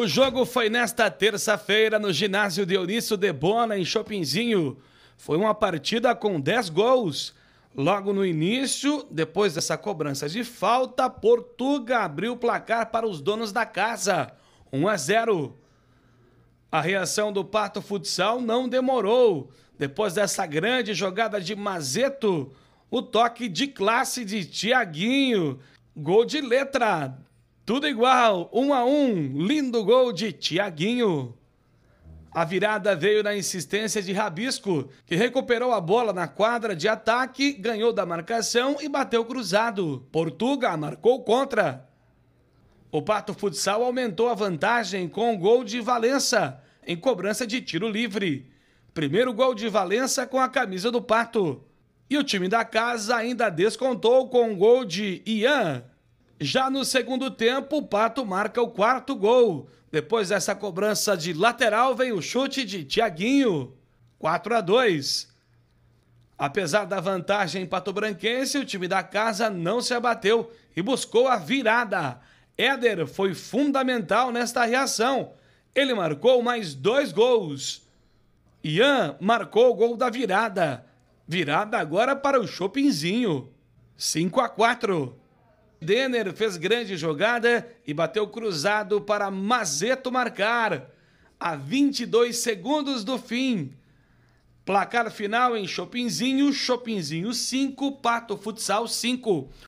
O jogo foi nesta terça-feira no ginásio de Dionísio de Bona, em Chopinzinho. Foi uma partida com 10 gols. Logo no início, depois dessa cobrança de falta, Portuga abriu o placar para os donos da casa. 1 a 0. A reação do Pato Futsal não demorou. Depois dessa grande jogada de Mazeto, o toque de classe de Tiaguinho. Gol de letra tudo igual, um a um, lindo gol de Tiaguinho. A virada veio na insistência de Rabisco, que recuperou a bola na quadra de ataque, ganhou da marcação e bateu cruzado. Portuga marcou contra. O Pato Futsal aumentou a vantagem com o gol de Valença, em cobrança de tiro livre. Primeiro gol de Valença com a camisa do Pato. E o time da casa ainda descontou com um gol de Ian. Já no segundo tempo, o Pato marca o quarto gol. Depois dessa cobrança de lateral, vem o chute de Tiaguinho. 4 a 2. Apesar da vantagem patobranquense, o time da casa não se abateu e buscou a virada. Éder foi fundamental nesta reação. Ele marcou mais dois gols. Ian marcou o gol da virada. Virada agora para o Chopinzinho. 5 a 4. Denner fez grande jogada e bateu cruzado para Mazeto marcar. A 22 segundos do fim. Placar final em Chopinzinho, Chopinzinho 5, Pato Futsal 5.